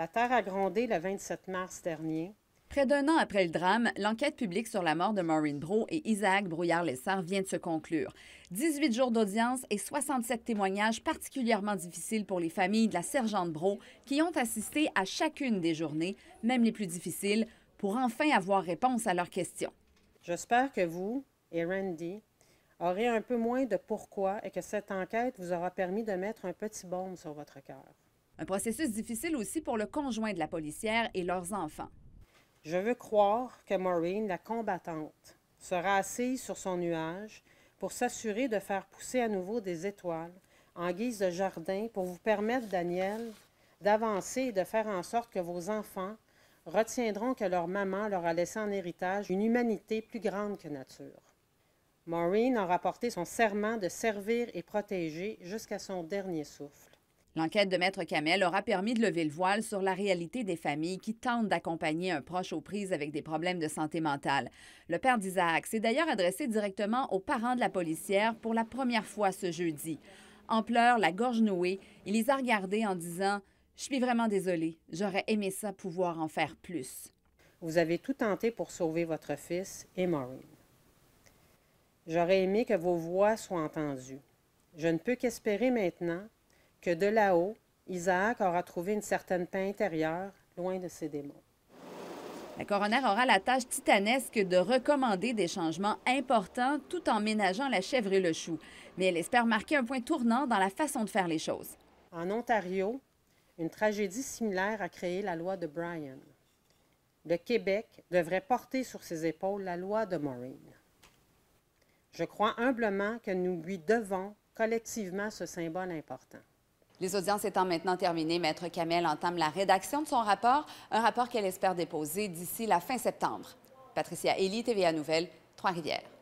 La Terre a grondé le 27 mars dernier. Près d'un an après le drame, l'enquête publique sur la mort de Maureen Bro et Isaac Brouillard-Lessard vient de se conclure. 18 jours d'audience et 67 témoignages particulièrement difficiles pour les familles de la sergente Bro qui ont assisté à chacune des journées, même les plus difficiles, pour enfin avoir réponse à leurs questions. J'espère que vous et Randy aurez un peu moins de pourquoi et que cette enquête vous aura permis de mettre un petit baume sur votre cœur. Un processus difficile aussi pour le conjoint de la policière et leurs enfants. Je veux croire que Maureen, la combattante, sera assise sur son nuage pour s'assurer de faire pousser à nouveau des étoiles en guise de jardin pour vous permettre, Daniel, d'avancer et de faire en sorte que vos enfants retiendront que leur maman leur a laissé en héritage une humanité plus grande que nature. Maureen aura porté son serment de servir et protéger jusqu'à son dernier souffle. L'enquête de Maître Kamel aura permis de lever le voile sur la réalité des familles qui tentent d'accompagner un proche aux prises avec des problèmes de santé mentale. Le père d'Isaac s'est d'ailleurs adressé directement aux parents de la policière pour la première fois ce jeudi. En pleurs, la gorge nouée, il les a regardés en disant Je suis vraiment désolé, j'aurais aimé ça pouvoir en faire plus. Vous avez tout tenté pour sauver votre fils et Maureen. J'aurais aimé que vos voix soient entendues. Je ne peux qu'espérer maintenant que de là-haut, Isaac aura trouvé une certaine paix intérieure, loin de ses démons. La coroner aura la tâche titanesque de recommander des changements importants tout en ménageant la chèvre et le chou, mais elle espère marquer un point tournant dans la façon de faire les choses. En Ontario, une tragédie similaire a créé la loi de Bryan. Le Québec devrait porter sur ses épaules la loi de Maureen. Je crois humblement que nous lui devons collectivement ce symbole important. Les audiences étant maintenant terminées, Maître Kamel entame la rédaction de son rapport, un rapport qu'elle espère déposer d'ici la fin septembre. Patricia Ely, TVA Nouvelle, Trois-Rivières.